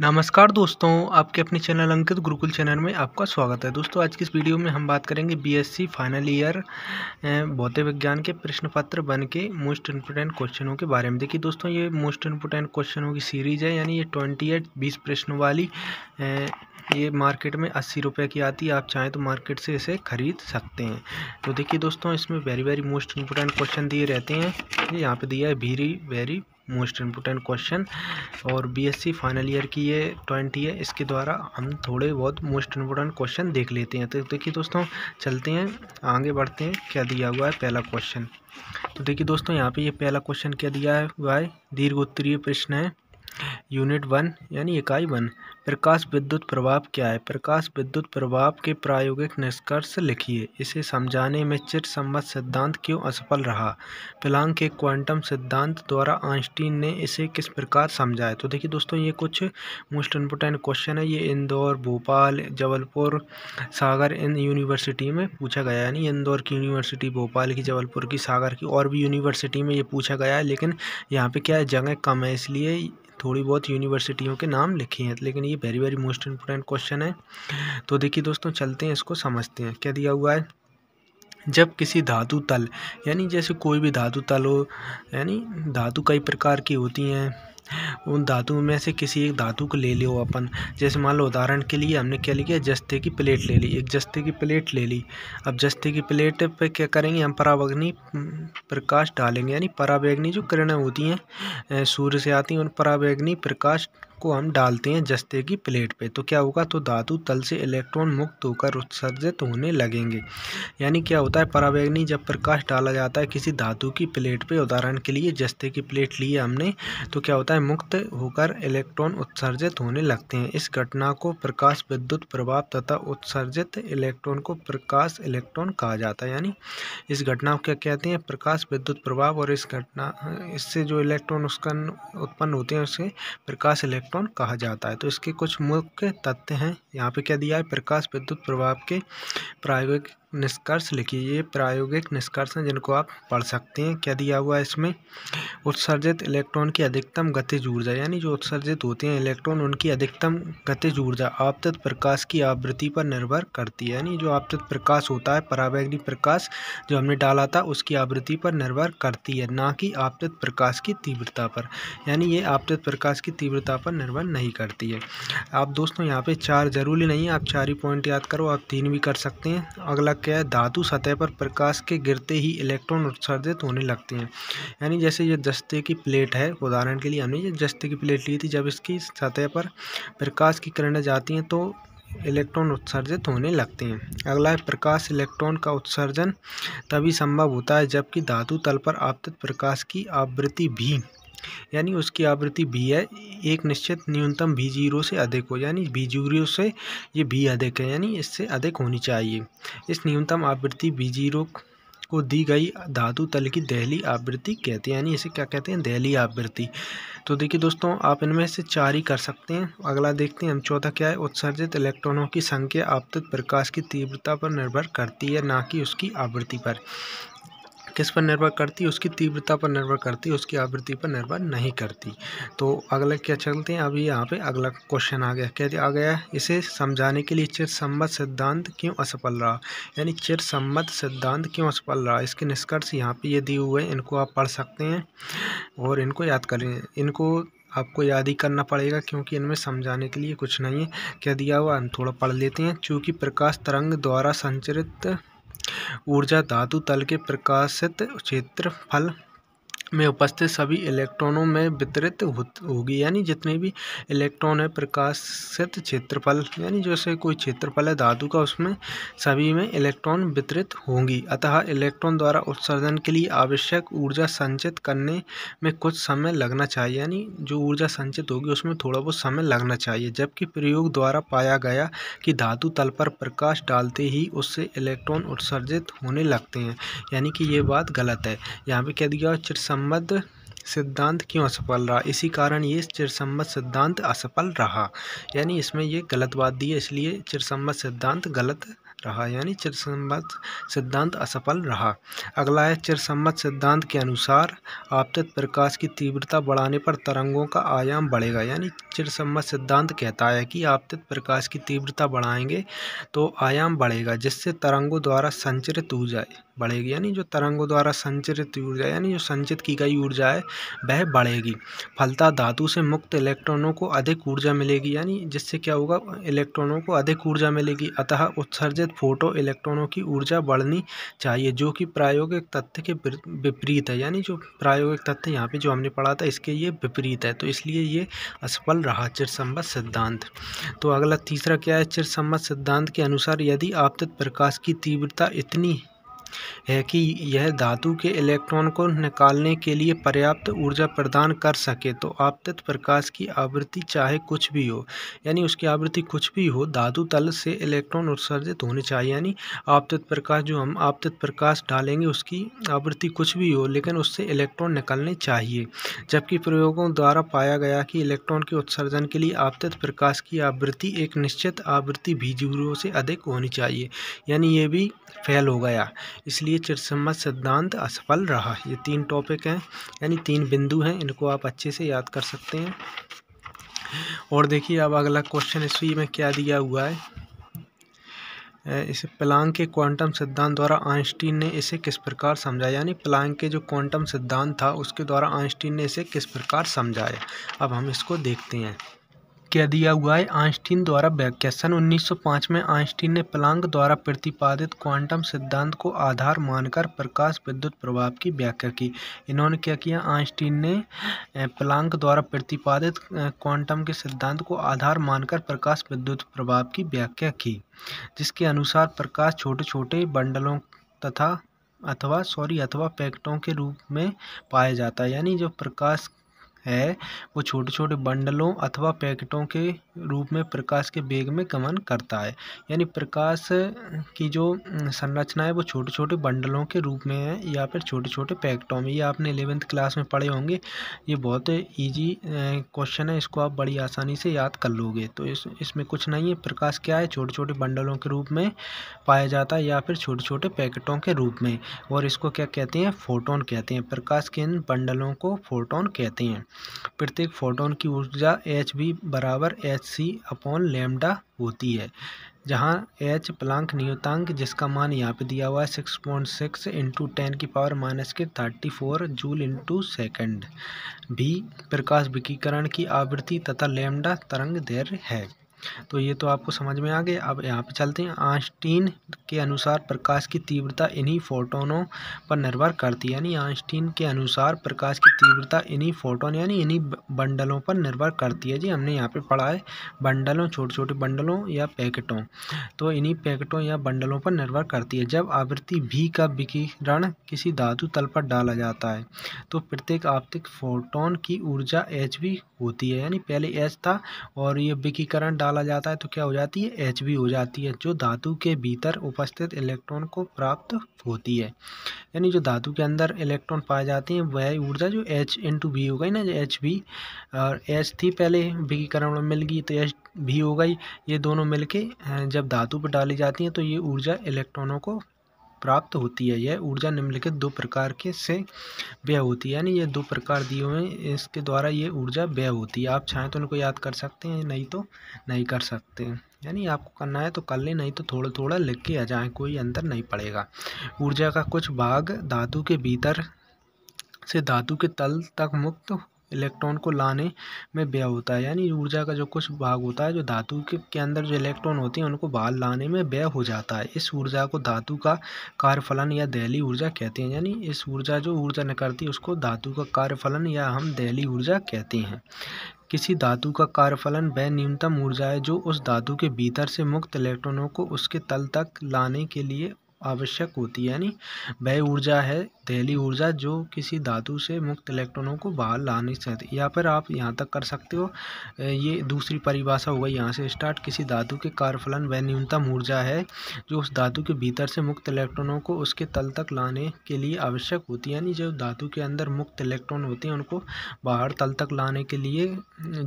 नमस्कार दोस्तों आपके अपने चैनल अंकित गुरुकुल चैनल में आपका स्वागत है दोस्तों आज की इस वीडियो में हम बात करेंगे बीएससी फाइनल ईयर भौतिक विज्ञान के प्रश्न पत्र बन के मोस्ट इम्पोर्टेंट क्वेश्चनों के बारे में देखिए दोस्तों ये मोस्ट इम्पोर्टेंट क्वेश्चनों की सीरीज है यानी ये ट्वेंटी एट बीस प्रश्नों वाली ये मार्केट में अस्सी रुपये की आती है आप चाहें तो मार्केट से इसे ख़रीद सकते हैं तो देखिए दोस्तों इसमें very very most important question दिए रहते हैं यहाँ पर दिया है very very most important question और बीएससी फाइनल ईयर की ये ट्वेंटी है इसके द्वारा हम थोड़े बहुत मोस्ट इम्पोर्टेंट क्वेश्चन देख लेते हैं तो देखिए दोस्तों चलते हैं आगे बढ़ते हैं क्या दिया हुआ है पहला क्वेश्चन तो देखिए दोस्तों यहाँ पे ये पहला क्वेश्चन क्या दिया हुआ है दीर्घोत्तरीय प्रश्न है यूनिट वन यानी इकाई वन प्रकाश विद्युत प्रभाव क्या है प्रकाश विद्युत प्रभाव के प्रायोगिक निष्कर्ष लिखिए इसे समझाने में चिर सम्मत सिद्धांत क्यों असफल रहा प्लांग के क्वांटम सिद्धांत द्वारा आइंस्टीन ने इसे किस प्रकार समझाया तो देखिए दोस्तों ये कुछ मोस्ट इम्पोर्टेंट क्वेश्चन है ये इंदौर भोपाल जबलपुर सागर इन यूनिवर्सिटी में पूछा गया यानी इंदौर की यूनिवर्सिटी भोपाल की जबलपुर की सागर की और भी यूनिवर्सिटी में ये पूछा गया है लेकिन यहाँ पर क्या है जगह कम है इसलिए थोड़ी बहुत यूनिवर्सिटियों के नाम लिखे हैं लेकिन ये very very most important question है तो देखिए दोस्तों चलते हैं इसको समझते हैं क्या दिया हुआ है जब किसी धातु तल यानी जैसे कोई भी धातु तल हो यानी धातु कई प्रकार की होती हैं उन धातुओं में से किसी एक धातु को ले लो अपन जैसे मान लो उदाहरण के लिए हमने क्या लिया जस्ते की प्लेट ले ली एक जस्ते की प्लेट ले ली अब जस्ते की प्लेट पे क्या करेंगे हम पराबग्नि प्रकाश डालेंगे यानी पराबैग्नि जो किरणें होती हैं सूर्य से आती हैं उन पराबैग्नि प्रकाश को हम डालते हैं जस्ते की प्लेट पे तो क्या होगा तो धातु तल से इलेक्ट्रॉन मुक्त होकर उत्सर्जित होने लगेंगे यानी क्या होता है पराबैगनी जब प्रकाश डाला जाता है किसी धातु की प्लेट पे उदाहरण के लिए जस्ते की प्लेट ली हमने तो क्या होता है मुक्त होकर इलेक्ट्रॉन उत्सर्जित होने लगते हैं इस घटना को प्रकाश विद्युत प्रभाव तथा उत्सर्जित इलेक्ट्रॉन को प्रकाश इलेक्ट्रॉन कहा जाता है यानी इस घटना को क्या कहते हैं प्रकाश विद्युत प्रभाव और इस घटना इससे जो इलेक्ट्रॉन उसका उत्पन्न होते हैं उसे प्रकाश इलेक्ट्रॉन इलेक्ट्रॉन कहा जाता है तो इसके कुछ मुख्य तथ्य हैं यहाँ पे क्या दिया है प्रकाश विद्युत प्रभाव के प्रायोगिक निष्कर्ष लिखिए ये प्रायोगिक निष्कर्ष हैं जिनको आप पढ़ सकते हैं क्या दिया हुआ है इसमें उत्सर्जित इलेक्ट्रॉन की अधिकतम गति ऊर्जा यानी जो उत्सर्जित होते हैं इलेक्ट्रॉन उनकी अधिकतम गति ऊर्जा आपतित प्रकाश की आवृत्ति पर निर्भर करती है यानी जो आपतित प्रकाश होता है पराबैग्नि प्रकाश जो हमने डाला था उसकी आवृत्ति पर निर्भर करती है ना कि आपतित प्रकाश की तीव्रता पर यानी ये आपतित प्रकाश की तीव्रता पर निर्भर नहीं करती है आप दोस्तों यहाँ पर चार जरूरी नहीं है आप चार ही पॉइंट याद करो आप तीन भी कर सकते हैं अगला क्या है धातु सतह पर प्रकाश के गिरते ही इलेक्ट्रॉन उत्सर्जित होने लगते हैं यानी जैसे ये जस्ते की प्लेट है उदाहरण के लिए हमने ये जस्ते की प्लेट ली थी जब इसकी सतह पर प्रकाश की किरणें जाती हैं तो इलेक्ट्रॉन उत्सर्जित होने लगते हैं अगला है प्रकाश इलेक्ट्रॉन का उत्सर्जन तभी संभव होता है जबकि धातु तल पर आपतित प्रकाश की आवृत्ति भी यानी उसकी आवृत्ति भी है एक निश्चित न्यूनतम भी जीरो से अधिक हो यानी भी जीरो से ये भी अधिक है यानी इससे अधिक होनी चाहिए इस न्यूनतम आवृत्ति भी जीरो को दी गई धातु तल की दहली आवृत्ति कहते हैं यानी इसे क्या कहते हैं दहली आवृत्ति तो देखिए दोस्तों आप इनमें से चार ही कर सकते हैं अगला देखते हैं हम चौथा क्या है उत्सर्जित इलेक्ट्रॉनों की संख्या आपतित प्रकाश की तीव्रता पर निर्भर करती है ना कि उसकी आवृत्ति पर किस पर निर्भर करती है उसकी तीव्रता पर निर्भर करती है उसकी आवृत्ति पर निर्भर नहीं करती तो अगला क्या चलते हैं अभी यहाँ पे अगला क्वेश्चन आ गया क्या आ गया इसे समझाने के लिए चिर संबद्ध सिद्धांत क्यों असफल रहा यानी चिर संबद्ध सिद्धांत क्यों असफल रहा इसके निष्कर्ष यहाँ पर ये दिए हुए हैं इनको आप पढ़ सकते हैं और इनको याद करें इनको आपको याद ही करना पड़ेगा क्योंकि इनमें समझाने के लिए कुछ नहीं है क्या दिया हुआ हम थोड़ा पढ़ लेते हैं चूँकि प्रकाश तरंग द्वारा संचरित ऊर्जा धातु तल के प्रकाशित क्षेत्रफल में उपस्थित सभी इलेक्ट्रॉनों में वितरित होगी यानी जितने भी इलेक्ट्रॉन है प्रकाशित क्षेत्रफल यानी जैसे कोई क्षेत्रफल है धातु का उसमें सभी में इलेक्ट्रॉन वितरित होंगी अतः इलेक्ट्रॉन द्वारा उत्सर्जन के लिए आवश्यक ऊर्जा संचित करने में कुछ समय लगना चाहिए यानी जो ऊर्जा संचित होगी उसमें थोड़ा बहुत समय लगना चाहिए जबकि प्रयोग द्वारा पाया गया कि धातु तल पर प्रकाश डालते ही उससे इलेक्ट्रॉन उत्सर्जित होने लगते हैं यानी कि ये बात गलत है यहाँ पर कह दिया चिरसम्बद्ध सिद्धांत क्यों असफल रहा इसी कारण ये चिरसम्बद्ध सिद्धांत असफल रहा यानी इसमें ये गलत बात दी है इसलिए चिरसम्बद्ध सिद्धांत गलत रहा यानी चिरसम्बद्ध सिद्धांत असफल रहा अगला है चिरसम्बद्ध सिद्धांत के अनुसार आपतित प्रकाश की तीव्रता बढ़ाने पर तरंगों का आयाम बढ़ेगा यानी चिरसम्बद्ध सिद्धांत कहता है कि आपतित प्रकाश की तीव्रता बढ़ाएंगे तो आयाम बढ़ेगा जिससे तरंगों द्वारा संचरित हो जाए बढ़ेगी यानी जो तरंगों द्वारा संचरित ऊर्जा यानी जो संचित की गई ऊर्जा है वह बढ़ेगी फलता धातु से मुक्त इलेक्ट्रॉनों को अधिक ऊर्जा मिलेगी यानी जिससे क्या होगा इलेक्ट्रॉनों को अधिक ऊर्जा मिलेगी अतः उत्सर्जित फोटो इलेक्ट्रॉनों की ऊर्जा बढ़नी चाहिए जो कि प्रायोगिक तथ्य के विपरीत है यानी जो प्रायोगिक तथ्य यहाँ पर जो हमने पढ़ा था इसके ये विपरीत है तो इसलिए ये असफल रहा संबद्ध सिद्धांत तो अगला तीसरा क्या है संबद्ध सिद्धांत के अनुसार यदि आपतित प्रकाश की तीव्रता इतनी है कि यह धातु के इलेक्ट्रॉन को निकालने के लिए पर्याप्त ऊर्जा प्रदान कर सके तो आपतित प्रकाश की आवृत्ति चाहे कुछ भी हो यानी उसकी आवृत्ति कुछ भी हो धातु तल से इलेक्ट्रॉन उत्सर्जित होने चाहिए यानी आपतित प्रकाश जो हम आपतित प्रकाश डालेंगे उसकी आवृत्ति कुछ भी हो लेकिन उससे इलेक्ट्रॉन निकलने चाहिए जबकि प्रयोगों द्वारा पाया गया कि इलेक्ट्रॉन के उत्सर्जन के लिए आपतित प्रकाश की आवृत्ति एक निश्चित आवृत्ति भी से अधिक होनी चाहिए यानी ये भी फेल हो गया इसलिए चिरसम्मत सिद्धांत असफल रहा ये तीन टॉपिक हैं यानी तीन बिंदु हैं इनको आप अच्छे से याद कर सकते हैं और देखिए अब अगला क्वेश्चन इसी में क्या दिया हुआ है इसे प्लांग के क्वांटम सिद्धांत द्वारा आइंस्टीन ने इसे किस प्रकार समझा यानी प्लांग के जो क्वांटम सिद्धांत था उसके द्वारा आइंस्टीन ने इसे किस प्रकार समझाया अब हम इसको देखते हैं क्या दिया हुआ है आइंस्टीन द्वारा व्याख्या सन 1905 में आइंस्टीन ने प्लांक द्वारा प्रतिपादित क्वांटम सिद्धांत को आधार मानकर प्रकाश विद्युत प्रभाव की व्याख्या की इन्होंने क्या किया आइंस्टीन ने प्लांक द्वारा प्रतिपादित क्वांटम के सिद्धांत को आधार मानकर प्रकाश विद्युत प्रभाव की व्याख्या की जिसके अनुसार प्रकाश छोटे छोटे बंडलों तथा अथवा सॉरी अथवा पैकेटों के रूप में पाया जाता है यानी जो प्रकाश है वो छोटे छोटे बंडलों अथवा पैकेटों के रूप में प्रकाश के वेग में गमन करता है यानी प्रकाश की जो संरचना है वो छोटे छोटे बंडलों के रूप में है या फिर छोटे छोटे पैकेटों में ये आपने एलेवेंथ क्लास में पढ़े होंगे ये बहुत ईजी क्वेश्चन है इसको आप बड़ी आसानी से याद कर लोगे तो इस इसमें कुछ नहीं है प्रकाश क्या है छोटे छोटे बंडलों के रूप में पाया जाता है या फिर छोटे छोटे पैकेटों के रूप में और इसको क्या कहते हैं फोटोन कहते हैं प्रकाश के इन बंडलों को फोटोन कहते हैं प्रत्येक फोटोन की ऊर्जा एच बराबर एच सी अपॉन लेमडा होती है जहाँ एच प्लांक नियतांक जिसका मान यहाँ पे दिया हुआ है six point six into ten की पावर माइनस के thirty four joule into second भी प्रकाश विकीकरण की आवृत्ति तथा लेमडा तरंग धैर्य है तो ये तो आपको समझ में आ गया अब यहाँ पे चलते हैं आइंस्टीन के अनुसार प्रकाश की तीव्रता इन्हीं फोटोनों पर निर्भर करती है यानी आइंस्टीन के अनुसार प्रकाश की तीव्रता इन्हीं फोटोन यानी इन्हीं बंडलों पर निर्भर करती है जी हमने यहाँ पे पढ़ा है बंडलों छोटे छोटे बंडलों या पैकेटों तो इन्हीं पैकेटों या बंडलों पर निर्भर करती है जब आवृत्ति भी का विकिरण किसी धातु तल पर डाला जाता है तो प्रत्येक आपतिक फोटोन की ऊर्जा एच होती है यानी पहले एच था और ये विकीकरण डाला डाला जाता है तो क्या हो जाती है एच हो जाती है जो धातु के भीतर उपस्थित इलेक्ट्रॉन को प्राप्त होती है यानी जो धातु के अंदर इलेक्ट्रॉन पाए जाते हैं वह ऊर्जा जो एच इंटू बी हो गई ना जो एच बी और एच थी पहले विकीकरण में मिल गई तो एच भी हो गई ये दोनों मिलके जब धातु पर डाली जाती हैं तो ये ऊर्जा इलेक्ट्रॉनों को प्राप्त होती है यह ऊर्जा निम्नलिखित दो प्रकार के से व्यय होती है यानी ये दो प्रकार दिए हुए हैं इसके द्वारा ये ऊर्जा व्यय होती है आप चाहें तो इनको याद कर सकते हैं नहीं तो नहीं कर सकते यानी आपको करना है तो कर ले नहीं तो थोड़ा थोड़ा लिख के आ जाए कोई अंतर नहीं पड़ेगा ऊर्जा का कुछ भाग धातु के भीतर से धातु के तल तक मुक्त इलेक्ट्रॉन को लाने में व्यय होता है यानी ऊर्जा का जो कुछ भाग होता है जो धातु के के अंदर जो इलेक्ट्रॉन होते हैं उनको बाहर लाने में व्यय हो जाता है इस ऊर्जा को धातु का कार्यफलन या दहली ऊर्जा कहते हैं यानी इस ऊर्जा जो ऊर्जा निकलती है उसको धातु का कार्यफलन या हम दहली ऊर्जा कहते हैं किसी धातु का कार्यफलन वह न्यूनतम ऊर्जा है जो उस धातु के भीतर से मुक्त इलेक्ट्रॉनों को उसके तल तक लाने के लिए आवश्यक होती है यानी वह ऊर्जा है दहली ऊर्जा जो किसी धातु से मुक्त इलेक्ट्रॉनों को बाहर लाने से या फिर आप यहाँ तक कर सकते हो ये दूसरी परिभाषा हो गई यहाँ से स्टार्ट किसी धातु के कारफलन वह न्यूनतम ऊर्जा है जो उस धातु के भीतर से मुक्त इलेक्ट्रॉनों को उसके तल तक लाने के लिए आवश्यक होती है यानी जो धातु के अंदर मुक्त इलेक्ट्रॉन होते हैं उनको बाहर तल तक लाने के लिए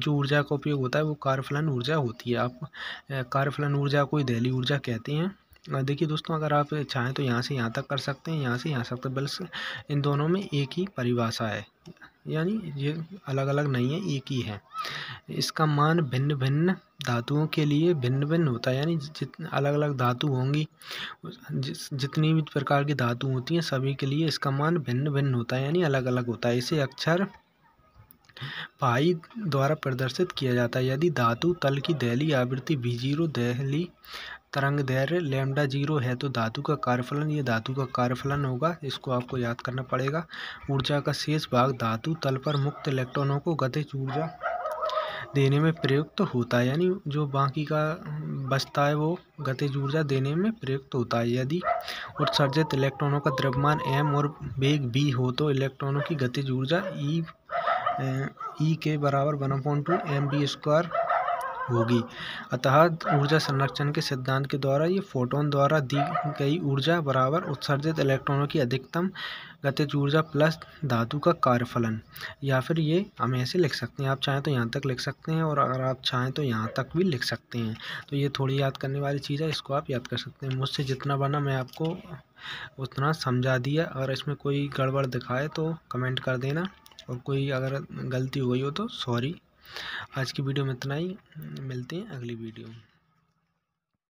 जो ऊर्जा का उपयोग होता है वो कारफलन ऊर्जा होती है आप कारफलन ऊर्जा को दहली ऊर्जा कहते हैं देखिए दोस्तों अगर आप चाहें तो यहाँ से यहाँ तक कर सकते हैं यहाँ से यहाँ सकते तो बल्स इन दोनों में एक ही परिभाषा है यानी ये अलग अलग नहीं है एक ही है इसका मान भिन्न भिन्न धातुओं के लिए भिन्न भिन्न होता है यानी जित अलग अलग धातु होंगी जिस जितनी भी प्रकार की धातु होती हैं सभी के लिए इसका मान भिन्न भिन्न होता है यानी अलग अलग होता है इसे अक्षर पाई द्वारा प्रदर्शित किया जाता है यदि धातु तल की दहली आवृत्ति बी जीरो दहली तरंग धैर्य लेमडा जीरो है तो धातु का कार्यफलन ये धातु का कार्यफलन होगा इसको आपको याद करना पड़ेगा ऊर्जा का शेष भाग धातु तल पर मुक्त इलेक्ट्रॉनों को गतिज ऊर्जा देने में प्रयुक्त तो होता है यानी जो बाकी का बचता है वो गतिज ऊर्जा देने में प्रयुक्त तो होता है यदि उत्सर्जित इलेक्ट्रॉनों का द्रव्यमान एम और बेग बी हो तो इलेक्ट्रॉनों की गतिज ऊर्जा ई ई के बराबर one point two M B square होगी अतः ऊर्जा संरक्षण के सिद्धांत के द्वारा ये फोटोन द्वारा दी गई ऊर्जा बराबर उत्सर्जित इलेक्ट्रॉनों की अधिकतम गतिज ऊर्जा प्लस धातु का कार्यफलन या फिर ये हम ऐसे लिख सकते हैं आप चाहें तो यहाँ तक लिख सकते हैं और अगर आप चाहें तो यहाँ तक भी लिख सकते हैं तो ये थोड़ी याद करने वाली चीज़ है इसको आप याद कर सकते हैं मुझसे जितना बना मैं आपको उतना समझा दिया अगर इसमें कोई गड़बड़ दिखाए तो कमेंट कर देना और कोई अगर गलती हुई हो तो सॉरी आज की वीडियो में इतना ही मिलते हैं अगली वीडियो में